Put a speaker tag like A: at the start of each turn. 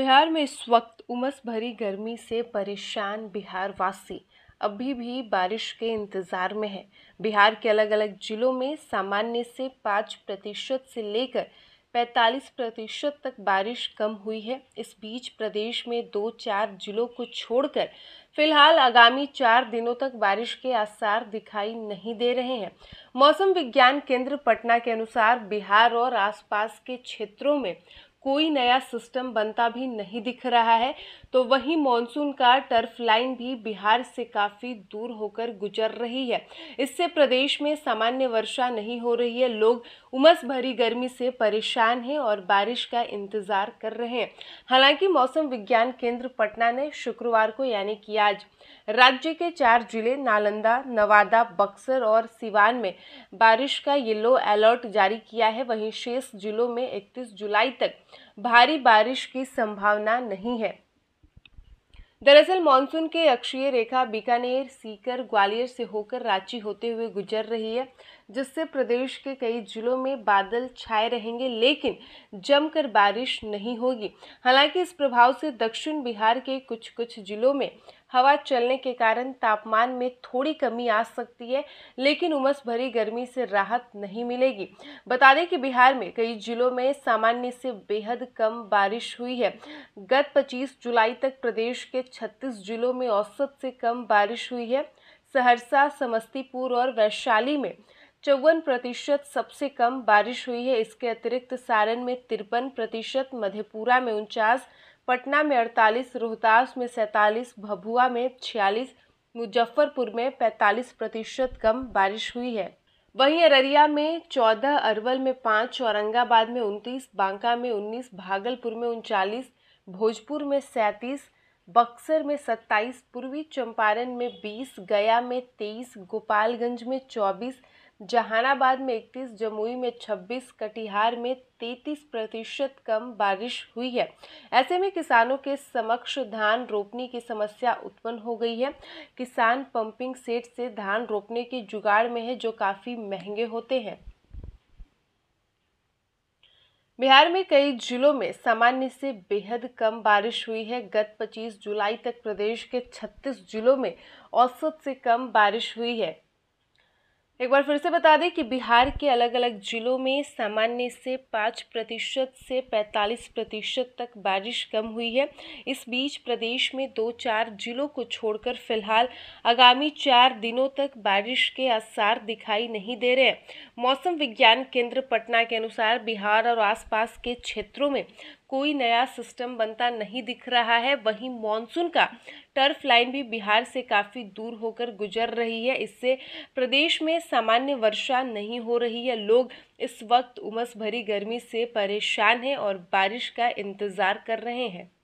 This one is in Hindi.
A: बिहार में इस वक्त उमस भरी गर्मी से परेशान बिहार वासी अभी भी बारिश के इंतज़ार में है बिहार के अलग अलग जिलों में सामान्य से पाँच प्रतिशत से लेकर पैंतालीस प्रतिशत तक बारिश कम हुई है इस बीच प्रदेश में दो चार जिलों को छोड़कर फिलहाल आगामी चार दिनों तक बारिश के आसार दिखाई नहीं दे रहे हैं मौसम विज्ञान केंद्र पटना के अनुसार बिहार और आसपास के क्षेत्रों में कोई नया सिस्टम बनता भी नहीं दिख रहा है तो वहीं मानसून का टर्फ लाइन भी बिहार से काफ़ी दूर होकर गुजर रही है इससे प्रदेश में सामान्य वर्षा नहीं हो रही है लोग उमस भरी गर्मी से परेशान हैं और बारिश का इंतज़ार कर रहे हैं हालांकि मौसम विज्ञान केंद्र पटना ने शुक्रवार को यानी कि आज राज्य के चार जिले नालंदा नवादा बक्सर और सिवान में बारिश का येलो अलर्ट जारी किया है वहीं शेष जिलों में इकतीस जुलाई तक भारी बारिश की संभावना नहीं है दरअसल मानसून के अक्षीय रेखा बीकानेर सीकर ग्वालियर से होकर रांची होते हुए गुजर रही है जिससे प्रदेश के कई जिलों में बादल छाए रहेंगे लेकिन जमकर बारिश नहीं होगी हालांकि इस प्रभाव से दक्षिण बिहार के कुछ कुछ जिलों में हवा चलने के कारण तापमान में थोड़ी कमी आ सकती है लेकिन उमस भरी गर्मी से राहत नहीं मिलेगी बता दें कि बिहार में कई जिलों में सामान्य से बेहद कम बारिश हुई है गत 25 जुलाई तक प्रदेश के 36 जिलों में औसत से कम बारिश हुई है सहरसा समस्तीपुर और वैशाली में चौवन प्रतिशत सबसे कम बारिश हुई है इसके अतिरिक्त सारण में तिरपन प्रतिशत मधेपुरा में उनचास पटना में अड़तालीस रोहतास में सैंतालीस भभुआ में छियालीस मुजफ्फरपुर में पैंतालीस प्रतिशत कम बारिश हुई है वहीं अररिया में चौदह अरवल में पाँच औरंगाबाद में उनतीस बांका में उन्नीस भागलपुर में उनचालीस भोजपुर में सैंतीस बक्सर में सत्ताईस पूर्वी चंपारण में बीस गया में तेईस गोपालगंज में चौबीस जहानाबाद में इकतीस जमुई में 26 कटिहार में 33 प्रतिशत कम बारिश हुई है ऐसे में किसानों के समक्ष धान रोपने की समस्या उत्पन्न हो गई है किसान पंपिंग सेट से धान रोपने के जुगाड़ में है जो काफ़ी महंगे होते हैं बिहार में कई जिलों में सामान्य से बेहद कम बारिश हुई है गत 25 जुलाई तक प्रदेश के 36 जिलों में औसत से कम बारिश हुई है एक बार फिर से बता दें कि बिहार के अलग अलग जिलों में सामान्य से पाँच प्रतिशत से पैंतालीस प्रतिशत तक बारिश कम हुई है इस बीच प्रदेश में दो चार जिलों को छोड़कर फिलहाल आगामी चार दिनों तक बारिश के आसार दिखाई नहीं दे रहे हैं मौसम विज्ञान केंद्र पटना के अनुसार बिहार और आसपास के क्षेत्रों में कोई नया सिस्टम बनता नहीं दिख रहा है वहीं मानसून का टर्फ लाइन भी बिहार से काफ़ी दूर होकर गुजर रही है इससे प्रदेश में सामान्य वर्षा नहीं हो रही है लोग इस वक्त उमस भरी गर्मी से परेशान हैं और बारिश का इंतज़ार कर रहे हैं